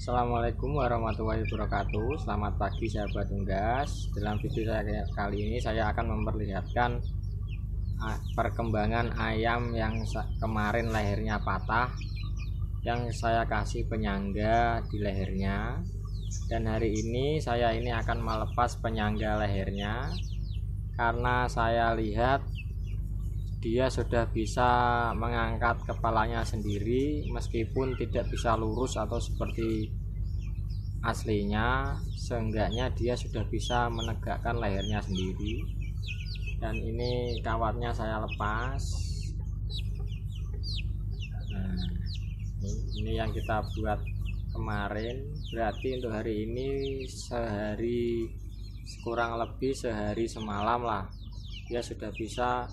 Assalamualaikum warahmatullahi wabarakatuh Selamat pagi sahabat unggas Dalam video saya kali ini saya akan memperlihatkan Perkembangan ayam yang kemarin lehernya patah Yang saya kasih penyangga di lehernya Dan hari ini saya ini akan melepas penyangga lehernya Karena saya lihat dia sudah bisa mengangkat kepalanya sendiri meskipun tidak bisa lurus atau seperti aslinya seenggaknya dia sudah bisa menegakkan lehernya sendiri dan ini kawatnya saya lepas nah, ini yang kita buat kemarin berarti untuk hari ini sehari kurang lebih sehari semalam lah dia sudah bisa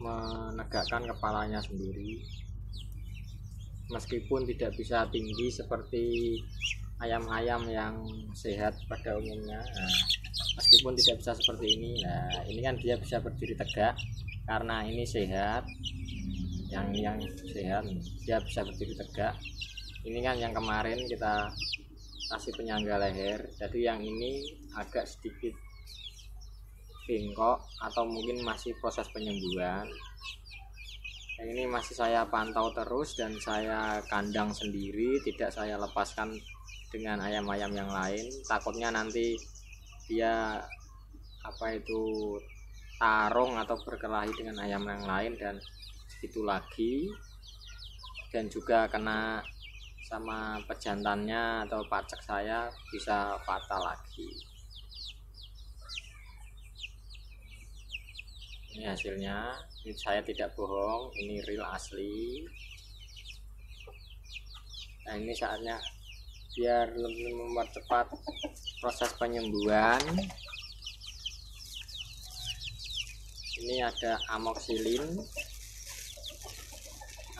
menegakkan kepalanya sendiri meskipun tidak bisa tinggi seperti ayam-ayam yang sehat pada umumnya nah, meskipun tidak bisa seperti ini nah ini kan dia bisa berdiri tegak karena ini sehat yang yang sehat dia bisa berdiri tegak ini kan yang kemarin kita kasih penyangga leher jadi yang ini agak sedikit bengkok atau mungkin masih proses penyembuhan yang ini masih saya pantau terus dan saya kandang sendiri tidak saya lepaskan dengan ayam-ayam yang lain takutnya nanti dia apa itu tarung atau berkelahi dengan ayam yang lain dan itu lagi dan juga kena sama pejantannya atau pacak saya bisa fatal lagi ini hasilnya ini saya tidak bohong ini real asli nah ini saatnya biar lebih mempercepat proses penyembuhan ini ada amoxilin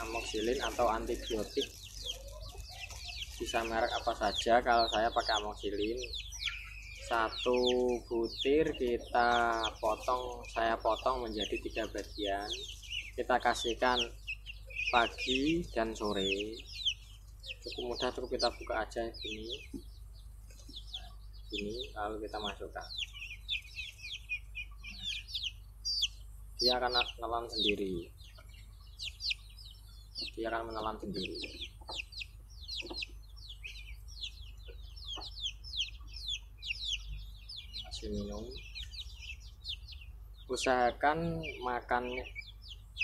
amoxilin atau antibiotik bisa merek apa saja kalau saya pakai amoxilin satu butir kita potong saya potong menjadi tiga bagian kita kasihkan pagi dan sore cukup mudah cukup kita buka aja ini ini lalu kita masukkan dia akan menelan sendiri dia akan menelan sendiri diminum usahakan makan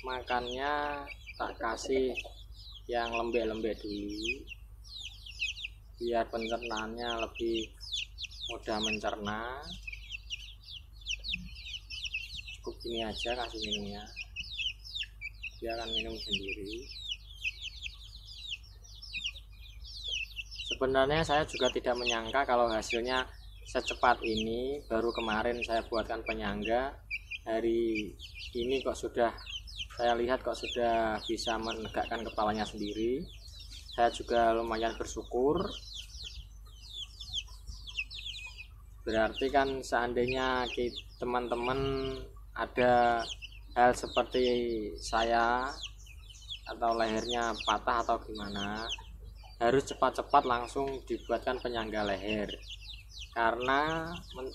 makannya tak kasih yang lembek-lembek dulu biar pencernaannya lebih mudah mencerna cukup ini aja kasih minumnya dia akan minum sendiri sebenarnya saya juga tidak menyangka kalau hasilnya secepat ini baru kemarin saya buatkan penyangga hari ini kok sudah saya lihat kok sudah bisa menegakkan kepalanya sendiri saya juga lumayan bersyukur berarti kan seandainya teman-teman ada hal seperti saya atau lehernya patah atau gimana harus cepat-cepat langsung dibuatkan penyangga leher karena men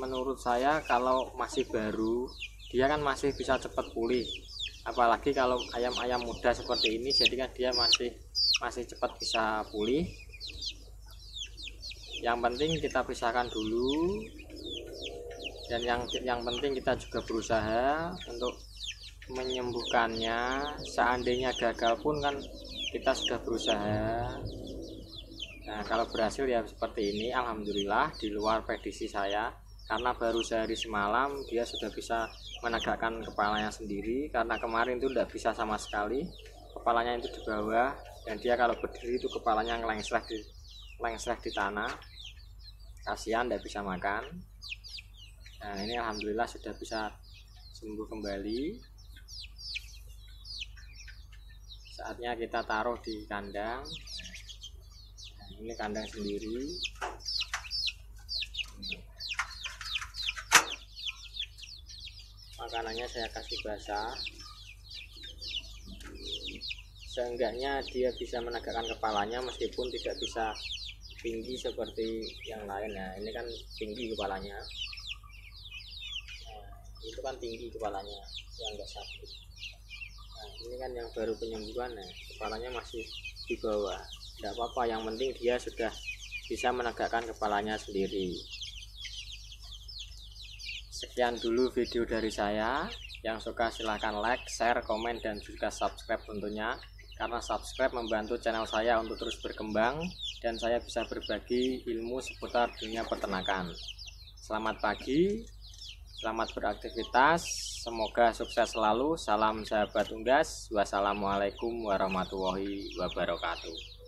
menurut saya kalau masih baru dia kan masih bisa cepat pulih apalagi kalau ayam-ayam muda seperti ini jadi kan dia masih masih cepat bisa pulih yang penting kita pisahkan dulu dan yang yang penting kita juga berusaha untuk menyembuhkannya seandainya gagal pun kan kita sudah berusaha Nah, kalau berhasil ya seperti ini, alhamdulillah di luar prediksi saya karena baru sehari semalam dia sudah bisa menegakkan kepalanya sendiri karena kemarin itu tidak bisa sama sekali kepalanya itu di bawah dan dia kalau berdiri itu kepalanya ngelengsrah di lengser di tanah kasihan tidak bisa makan nah ini alhamdulillah sudah bisa sembuh kembali saatnya kita taruh di kandang ini kandang sendiri makanannya saya kasih basah seenggaknya dia bisa menegakkan kepalanya meskipun tidak bisa tinggi seperti yang lain nah ini kan tinggi kepalanya nah, itu kan tinggi kepalanya yang enggak sakit nah, ini kan yang baru penyembuhan ya kepalanya masih di bawah tidak apa-apa yang penting dia sudah bisa menegakkan kepalanya sendiri sekian dulu video dari saya yang suka silahkan like, share, komen, dan juga subscribe tentunya karena subscribe membantu channel saya untuk terus berkembang dan saya bisa berbagi ilmu seputar dunia peternakan Selamat pagi, Selamat beraktivitas, semoga sukses selalu. Salam sahabat unggas. Wassalamualaikum warahmatullahi wabarakatuh.